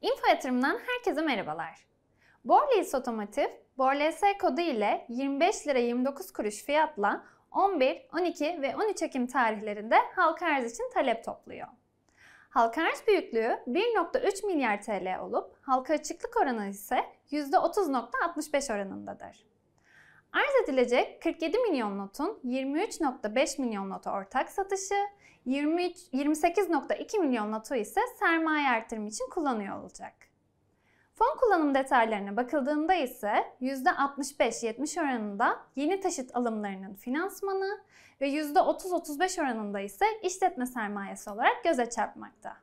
Info Yatırım'dan herkese merhabalar. Borlis Otomotiv, Borlis kodu ile 25 lira 29 kuruş fiyatla 11, 12 ve 13 Ekim tarihlerinde halka arz için talep topluyor. Halka arz büyüklüğü 1.3 milyar TL olup halka açıklık oranı ise %30.65 oranındadır. Arz edilecek 47 milyon notun 23.5 milyon notu ortak satışı, 28.2 milyon notu ise sermaye artırımı için kullanıyor olacak. Fon kullanım detaylarına bakıldığında ise %65-70 oranında yeni taşıt alımlarının finansmanı ve %30-35 oranında ise işletme sermayesi olarak göze çarpmakta.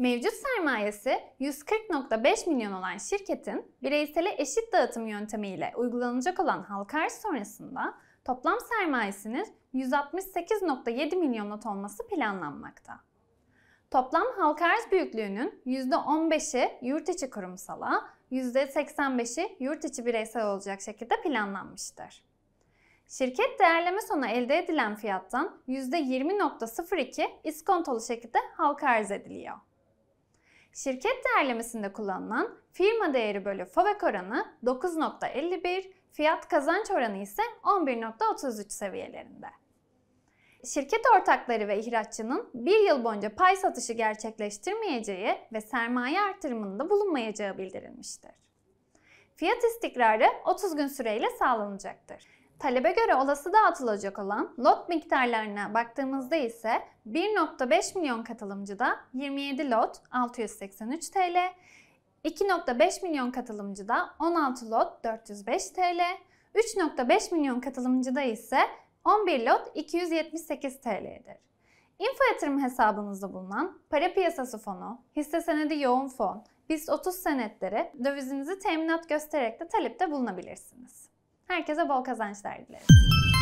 Mevcut sermayesi 140.5 milyon olan şirketin bireysele eşit dağıtım yöntemiyle uygulanacak olan halka arz sonrasında toplam sermayesinin 168.7 milyon not olması planlanmakta. Toplam halka arz büyüklüğünün %15'i yurt içi kurumsala, %85'i yurt içi bireysel olacak şekilde planlanmıştır. Şirket değerleme sonu elde edilen fiyattan %20.02 iskontolu şekilde halka arz ediliyor. Şirket değerlemesinde kullanılan firma değeri bölü FAVÖK oranı 9.51, fiyat kazanç oranı ise 11.33 seviyelerinde. Şirket ortakları ve ihracçının bir yıl boyunca pay satışı gerçekleştirmeyeceği ve sermaye artırımında bulunmayacağı bildirilmiştir. Fiyat istikrarı 30 gün süreyle sağlanacaktır. Talebe göre olası dağıtılacak olan lot miktarlarına baktığımızda ise 1.5 milyon katılımcıda 27 lot 683 TL, 2.5 milyon katılımcıda 16 lot 405 TL, 3.5 milyon katılımcıda ise 11 lot 278 TL'dir. Info yatırım hesabınızda bulunan para piyasası fonu, hisse senedi yoğun fon, BIST 30 senetleri dövizinizi teminat göstererek de talepte bulunabilirsiniz. Herkese bol kazançlar dilerim.